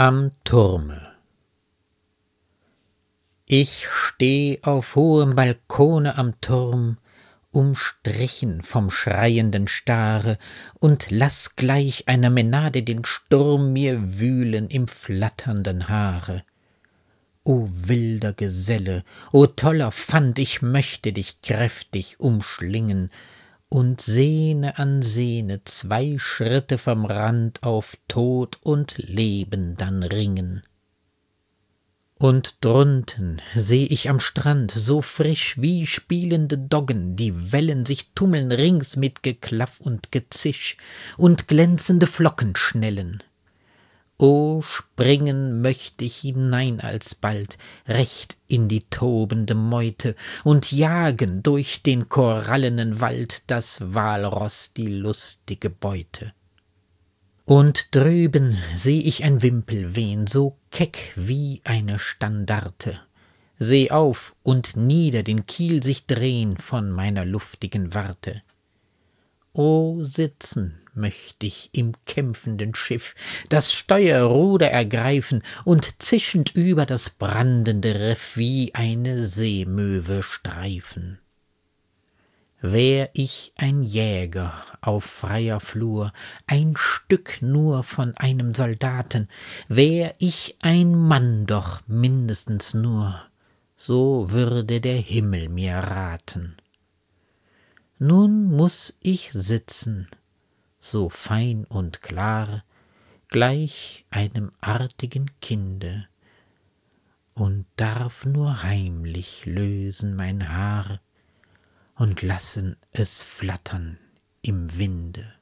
am Turme. Ich steh auf hohem Balkone am Turm, umstrichen vom schreienden Stare, und lass gleich einer Menade den Sturm mir wühlen im flatternden Haare. O wilder Geselle, o toller Pfand, ich möchte dich kräftig umschlingen, und Sehne an Sehne zwei Schritte vom Rand auf Tod und Leben dann ringen. Und drunten seh ich am Strand, so frisch wie spielende Doggen, die Wellen sich tummeln rings mit Geklaff und Gezisch und glänzende Flocken schnellen. O springen möcht ich hinein alsbald, recht in die tobende Meute, und jagen durch den korallenen Wald das Walross die lustige Beute. Und drüben seh ich ein Wimpel wehen, so keck wie eine Standarte. Seh auf und nieder den Kiel sich drehn von meiner luftigen Warte. O sitzen möcht ich im kämpfenden Schiff, das Steuerruder ergreifen und zischend über das brandende Riff wie eine Seemöwe streifen. Wär ich ein Jäger auf freier Flur, ein Stück nur von einem Soldaten, wär ich ein Mann doch mindestens nur, so würde der Himmel mir raten. Nun muß ich sitzen, so fein und klar, gleich einem artigen Kinde, und darf nur heimlich lösen mein Haar und lassen es flattern im Winde.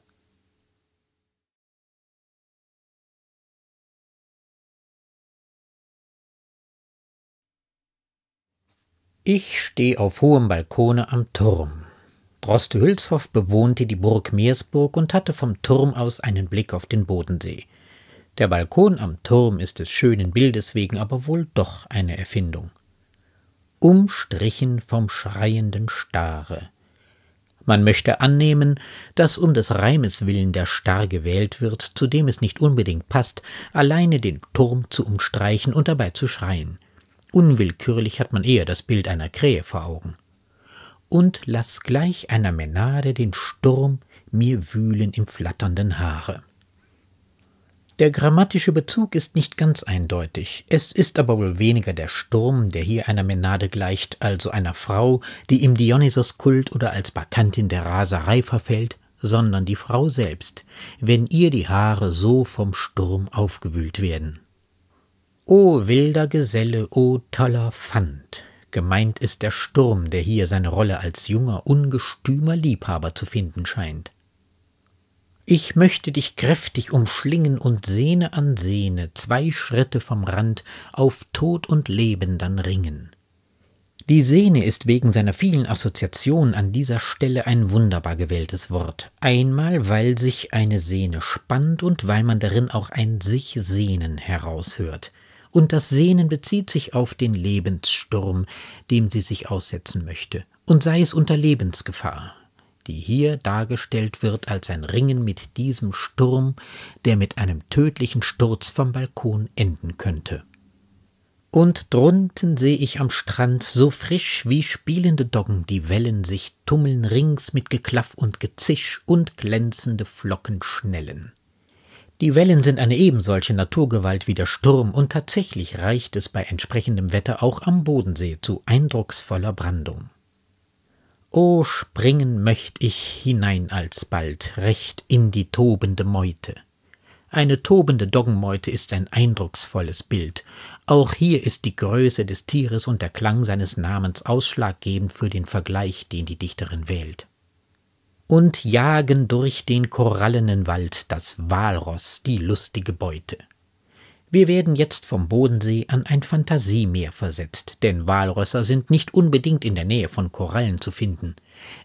Ich steh auf hohem Balkone am Turm Droste-Hülshoff bewohnte die Burg Meersburg und hatte vom Turm aus einen Blick auf den Bodensee. Der Balkon am Turm ist des schönen Bildes wegen aber wohl doch eine Erfindung. Umstrichen vom schreienden Stare. Man möchte annehmen, dass um des Reimes willen der Star gewählt wird, zu dem es nicht unbedingt passt, alleine den Turm zu umstreichen und dabei zu schreien. Unwillkürlich hat man eher das Bild einer Krähe vor Augen und lass gleich einer Menade den Sturm mir wühlen im flatternden Haare. Der grammatische Bezug ist nicht ganz eindeutig. Es ist aber wohl weniger der Sturm, der hier einer Menade gleicht, also einer Frau, die im Dionysos-Kult oder als Bakantin der Raserei verfällt, sondern die Frau selbst, wenn ihr die Haare so vom Sturm aufgewühlt werden. O wilder Geselle, o toller Pfand, Gemeint ist der Sturm, der hier seine Rolle als junger, ungestümer Liebhaber zu finden scheint. Ich möchte dich kräftig umschlingen und Sehne an Sehne, zwei Schritte vom Rand, auf Tod und Leben dann ringen. Die Sehne ist wegen seiner vielen Assoziationen an dieser Stelle ein wunderbar gewähltes Wort. Einmal, weil sich eine Sehne spannt und weil man darin auch ein Sich-Sehnen heraushört und das Sehnen bezieht sich auf den Lebenssturm, dem sie sich aussetzen möchte, und sei es unter Lebensgefahr, die hier dargestellt wird als ein Ringen mit diesem Sturm, der mit einem tödlichen Sturz vom Balkon enden könnte. Und drunten sehe ich am Strand, so frisch wie spielende Doggen, die Wellen sich tummeln rings mit Geklaff und Gezisch und glänzende Flocken schnellen. Die Wellen sind eine ebensolche Naturgewalt wie der Sturm und tatsächlich reicht es bei entsprechendem Wetter auch am Bodensee zu eindrucksvoller Brandung. O springen möcht ich hinein alsbald, recht in die tobende Meute. Eine tobende Doggenmeute ist ein eindrucksvolles Bild. Auch hier ist die Größe des Tieres und der Klang seines Namens ausschlaggebend für den Vergleich, den die Dichterin wählt und jagen durch den korallenen Wald das Walross, die lustige Beute. Wir werden jetzt vom Bodensee an ein Fantasiemeer versetzt, denn Walrösser sind nicht unbedingt in der Nähe von Korallen zu finden.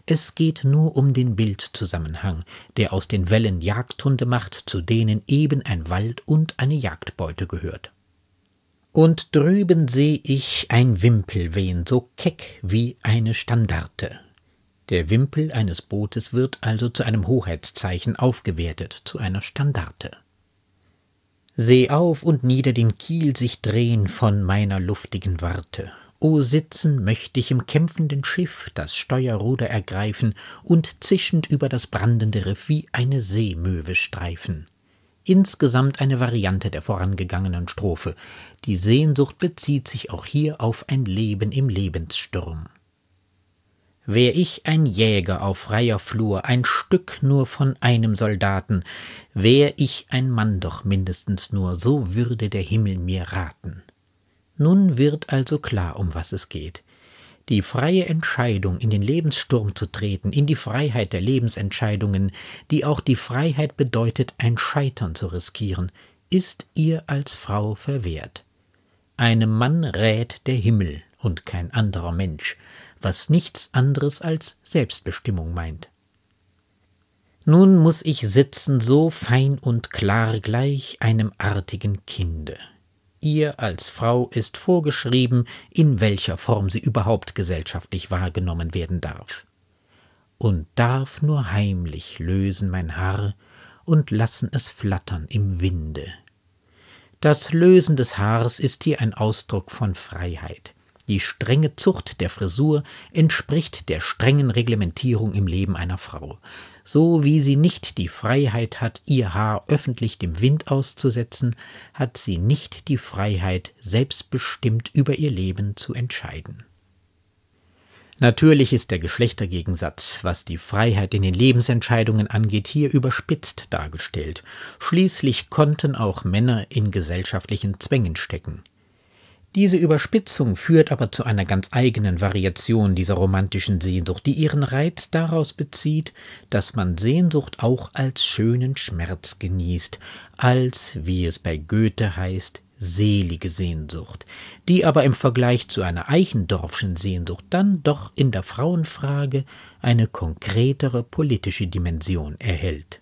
Es geht nur um den Bildzusammenhang, der aus den Wellen Jagdhunde macht, zu denen eben ein Wald und eine Jagdbeute gehört. Und drüben sehe ich ein Wimpelwehen, so keck wie eine Standarte, der Wimpel eines Bootes wird also zu einem Hoheitszeichen aufgewertet, zu einer Standarte. Seh auf und nieder den Kiel sich drehen von meiner luftigen Warte. O sitzen möcht ich im kämpfenden Schiff, das Steuerruder ergreifen und zischend über das brandende Riff wie eine Seemöwe streifen insgesamt eine Variante der vorangegangenen Strophe. Die Sehnsucht bezieht sich auch hier auf ein Leben im Lebenssturm. Wär ich ein Jäger auf freier Flur, ein Stück nur von einem Soldaten, wär ich ein Mann doch mindestens nur, so würde der Himmel mir raten. Nun wird also klar, um was es geht. Die freie Entscheidung, in den Lebenssturm zu treten, in die Freiheit der Lebensentscheidungen, die auch die Freiheit bedeutet, ein Scheitern zu riskieren, ist ihr als Frau verwehrt. Einem Mann rät der Himmel, und kein anderer Mensch, was nichts anderes als Selbstbestimmung meint. Nun muß ich sitzen so fein und klar gleich einem artigen Kinde. Ihr als Frau ist vorgeschrieben, in welcher Form sie überhaupt gesellschaftlich wahrgenommen werden darf. Und darf nur heimlich lösen mein Haar und lassen es flattern im Winde. Das Lösen des Haares ist hier ein Ausdruck von Freiheit. Die strenge Zucht der Frisur entspricht der strengen Reglementierung im Leben einer Frau. So wie sie nicht die Freiheit hat, ihr Haar öffentlich dem Wind auszusetzen, hat sie nicht die Freiheit, selbstbestimmt über ihr Leben zu entscheiden. Natürlich ist der Geschlechtergegensatz, was die Freiheit in den Lebensentscheidungen angeht, hier überspitzt dargestellt. Schließlich konnten auch Männer in gesellschaftlichen Zwängen stecken. Diese Überspitzung führt aber zu einer ganz eigenen Variation dieser romantischen Sehnsucht, die ihren Reiz daraus bezieht, dass man Sehnsucht auch als schönen Schmerz genießt, als, wie es bei Goethe heißt, selige Sehnsucht, die aber im Vergleich zu einer Eichendorffschen Sehnsucht dann doch in der Frauenfrage eine konkretere politische Dimension erhält.